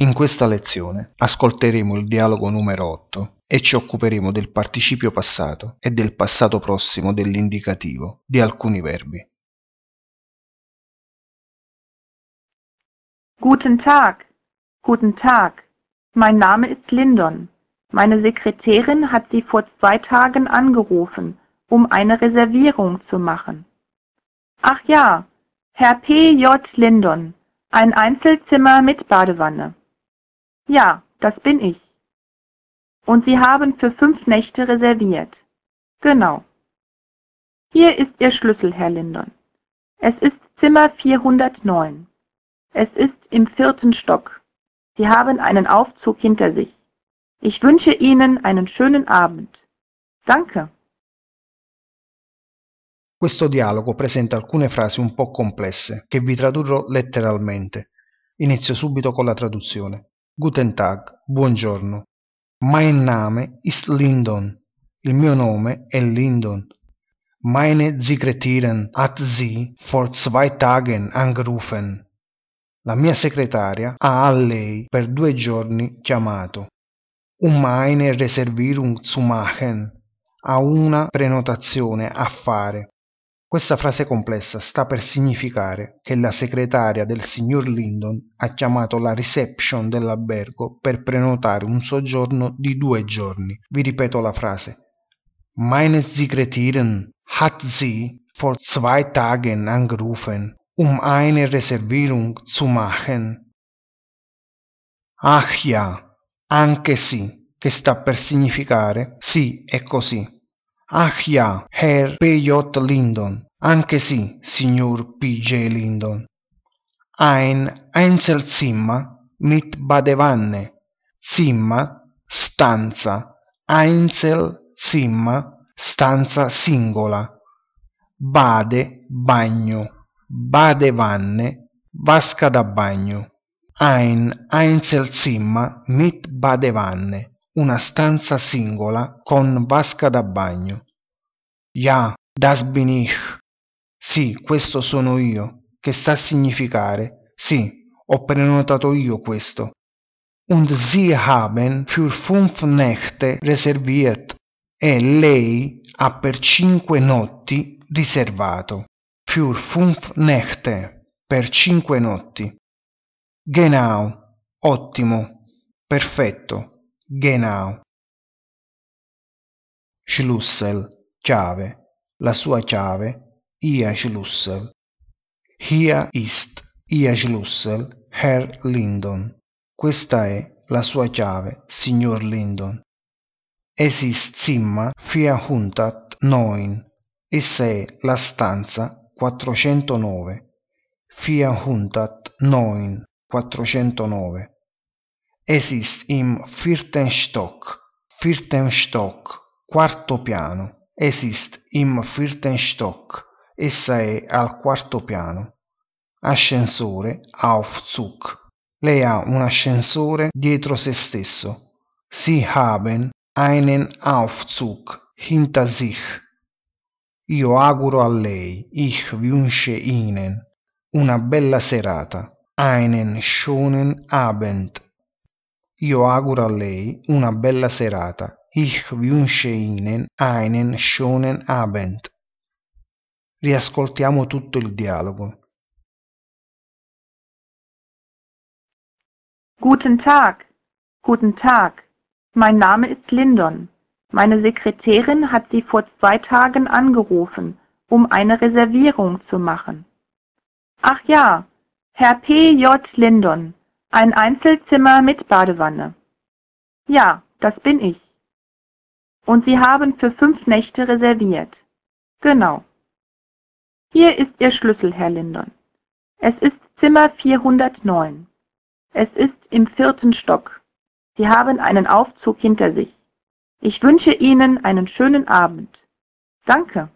In questa lezione ascolteremo il dialogo numero 8 e ci occuperemo del participio passato e del passato prossimo dell'indicativo di alcuni verbi. Guten Tag. Guten Tag. Mein Name ist Lindon. Meine Sekretärin hat Sie vor zwei Tagen angerufen, um eine Reservierung zu machen. Ach ja, Herr P. J. Lindon, ein Einzelzimmer mit Badewanne. Ja, das bin ich. Und Sie haben für fünf Nächte reserviert. Genau. Hier ist Ihr Schlüssel, Herr Lindon. Es ist Zimmer 409. Es ist im vierten Stock. Sie haben einen Aufzug hinter sich. Ich wünsche Ihnen einen schönen Abend. Danke. Questo dialogo presenta alcune frasi un po' complesse che vi tradurrò letteralmente. Inizio subito con la traduzione. Guten Tag, buongiorno. Mein Name ist Lindon. Il mio nome è Lindon. Meine Sekretärin hat sie vor zwei Tagen angerufen. La mia segretaria ha a lei per due giorni chiamato. Um eine Reservierung zu machen. Ha una prenotazione a fare. Questa frase complessa sta per significare che la segretaria del signor Lindon ha chiamato la reception dell'albergo per prenotare un soggiorno di due giorni. Vi ripeto la frase. Meine Sekretärin hat sie vor zwei Tagen angerufen, um eine Reservierung zu machen. Ach ja, anche sì, che sta per significare sì è così. Ahia, Herr P.J. Lindon. Anche sì, signor P.J. Lindon. Ein Einzelzimmer mit Badewanne. Zimmer, stanza. Einzelzimmer, stanza singola. Bade, bagno. Badewanne, vasca da bagno. Ein Einzelzimmer mit Badewanne una stanza singola con vasca da bagno. Ja, das bin ich. Sì, questo sono io, che sta a significare sì, ho prenotato io questo. Und sie haben für fünf Nächte reserviert e lei ha per cinque notti riservato. Für fünf Nächte, per cinque notti. Genau, ottimo, perfetto. Genau. Schlüssel, chiave. La sua chiave, ihr Schlüssel. Hier ist ihr Schlüssel, Herr Lindon. Questa è la sua chiave, signor Lindon. Es ist Zimmer 409. Essa è la stanza 409. 409. 409. Es ist im vierten Stock. Vierten Stock. Quarto piano. Es ist im vierten Stock. Essa è al quarto piano. Ascensore, Aufzug. Lei ha un ascensore dietro se stesso. Sie haben einen Aufzug hinter sich. Io auguro a lei, ich wünsche Ihnen, una bella serata, einen schönen Abend. Io auguro a lei una bella serata. Ich wünsche Ihnen einen schönen Abend. Riascoltiamo tutto il dialogo. Guten Tag. Guten Tag. Mein Name ist Lindon. Meine Sekretärin hat Sie vor zwei Tagen angerufen, um eine Reservierung zu machen. Ach ja, Herr P. J. Lindon. Ein Einzelzimmer mit Badewanne. Ja, das bin ich. Und Sie haben für fünf Nächte reserviert. Genau. Hier ist Ihr Schlüssel, Herr Lindon. Es ist Zimmer 409. Es ist im vierten Stock. Sie haben einen Aufzug hinter sich. Ich wünsche Ihnen einen schönen Abend. Danke.